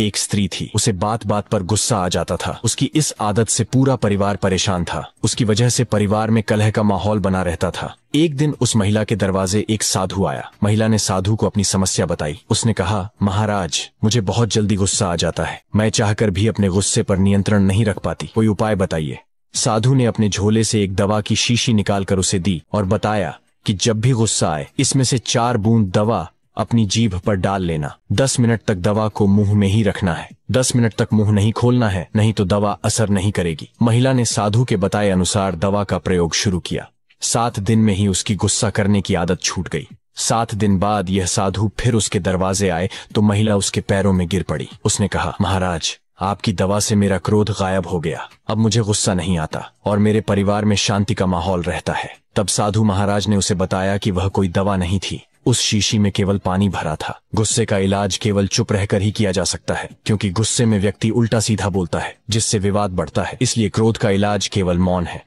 एक स्त्री थी उसे बात बात पर गुस्सा आ जाता था उसकी इस आदत से पूरा परिवार परेशान था उसकी वजह से परिवार में कलह का माहौल बना रहता था एक दिन उस महिला के दरवाजे एक साधु आया महिला ने साधु को अपनी समस्या बताई उसने कहा महाराज मुझे बहुत जल्दी गुस्सा आ जाता है मैं चाहकर भी अपने गुस्से पर नियंत्रण नहीं रख पाती कोई उपाय बताइए साधु ने अपने झोले से एक दवा की शीशी निकालकर उसे दी और बताया कि जब भी गुस्सा आए इसमें से चार बूंद दवा अपनी जीभ पर डाल लेना दस मिनट तक दवा को मुंह में ही रखना है दस मिनट तक मुंह नहीं खोलना है नहीं तो दवा असर नहीं करेगी महिला ने साधु के बताए अनुसार दवा का प्रयोग शुरू किया सात दिन में ही उसकी गुस्सा करने की आदत छूट गई सात दिन बाद यह साधु फिर उसके दरवाजे आए तो महिला उसके पैरों में गिर पड़ी उसने कहा महाराज आपकी दवा से मेरा क्रोध गायब हो गया अब मुझे गुस्सा नहीं आता और मेरे परिवार में शांति का माहौल रहता है तब साधु महाराज ने उसे बताया कि वह कोई दवा नहीं थी उस शीशी में केवल पानी भरा था गुस्से का इलाज केवल चुप रहकर ही किया जा सकता है क्योंकि गुस्से में व्यक्ति उल्टा सीधा बोलता है जिससे विवाद बढ़ता है इसलिए क्रोध का इलाज केवल मौन है